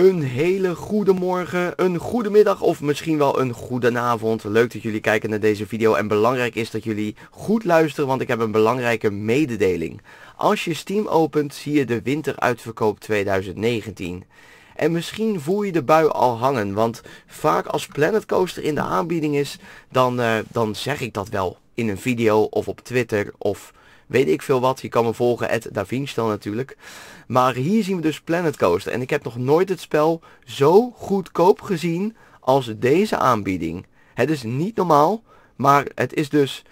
Een hele goede morgen, een goede middag of misschien wel een goede avond. Leuk dat jullie kijken naar deze video en belangrijk is dat jullie goed luisteren, want ik heb een belangrijke mededeling. Als je Steam opent zie je de winteruitverkoop 2019. En misschien voel je de bui al hangen, want vaak als Planet Coaster in de aanbieding is, dan, eh, dan zeg ik dat wel in een video of op Twitter of weet ik veel wat. Je kan me volgen, at dan natuurlijk. Maar hier zien we dus Planet Coaster. En ik heb nog nooit het spel zo goedkoop gezien als deze aanbieding. Het is niet normaal, maar het is dus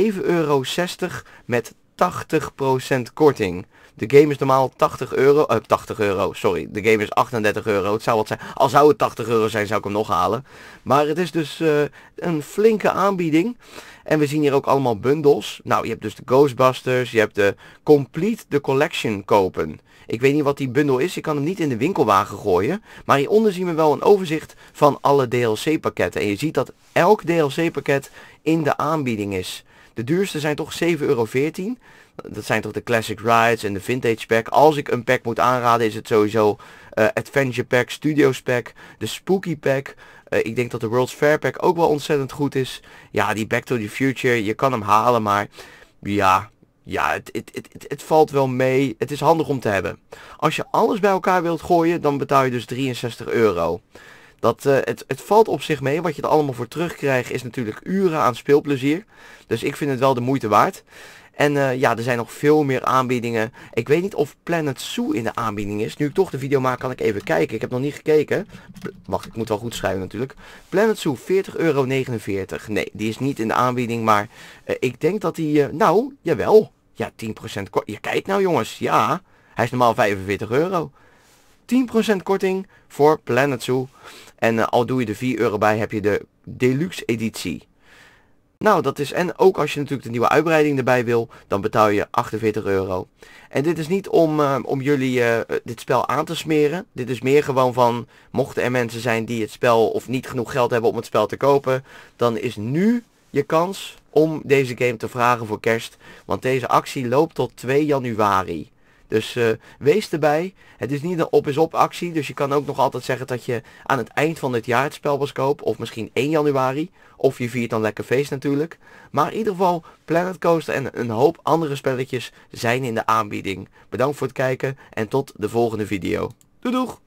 7,60 euro met 80% korting. De game is normaal 80 euro. Uh, eh, 80 euro, sorry. De game is 38 euro. Het zou wat zijn. Al zou het 80 euro zijn, zou ik hem nog halen. Maar het is dus eh, een flinke aanbieding. En we zien hier ook allemaal bundles. Nou, je hebt dus de Ghostbusters. Je hebt de Complete the Collection kopen. Ik weet niet wat die bundel is. Ik kan hem niet in de winkelwagen gooien. Maar hieronder zien we wel een overzicht van alle DLC pakketten. En je ziet dat elk DLC pakket in de aanbieding is. De duurste zijn toch 7,14 euro. Dat zijn toch de Classic Rides en de Vintage Pack. Als ik een pack moet aanraden is het sowieso eh, Adventure Pack, Studios Pack, de Spooky Pack. Eh, ik denk dat de World's Fair Pack ook wel ontzettend goed is. Ja, die Back to the Future, je kan hem halen, maar ja, ja, het, het, het, het, valt wel mee. Het is handig om te hebben. Als je alles bij elkaar wilt gooien, dan betaal je dus 63 euro. Dat, eh, het, het valt op zich mee. Wat je er allemaal voor terugkrijgt is natuurlijk uren aan speelplezier. Dus ik vind het wel de moeite waard. En eh, ja, er zijn nog veel meer aanbiedingen. Ik weet niet of Planet Zoo in de aanbieding is. Nu ik toch de video maak, kan ik even kijken. Ik heb nog niet gekeken. Wacht, ik moet wel goed schrijven natuurlijk. Planet Zoo, 40,49 euro. Nee, die is niet in de aanbieding. Maar eh, ik denk dat die... nou, jawel. Ja, 10% kort. Je kijkt nou jongens, ja. Hij is normaal 45 euro. 10% korting voor Planet Zoo. En eh, al doe je de 4 euro bij, heb je de deluxe editie. Nou, dat is en ook als je natuurlijk de nieuwe uitbreiding erbij wil, dan betaal je 48 euro. En dit is niet om, eh, om jullie eh, dit spel aan te smeren. Dit is meer gewoon van, mochten er mensen zijn die het spel of niet genoeg geld hebben om het spel te kopen, dan is nu je kans om deze game te vragen voor kerst. Want deze actie loopt tot 2 januari. Dus eh, wees erbij. Het is niet een op-is-op actie. Dus je kan ook nog altijd zeggen dat je aan het eind van dit jaar het spel was koopt. Of misschien 1 januari. Of je viert dan lekker feest natuurlijk. Maar in ieder geval Planet Coaster en een hoop andere spelletjes zijn in de aanbieding. Bedankt voor het kijken en tot de volgende video. Doei doeg!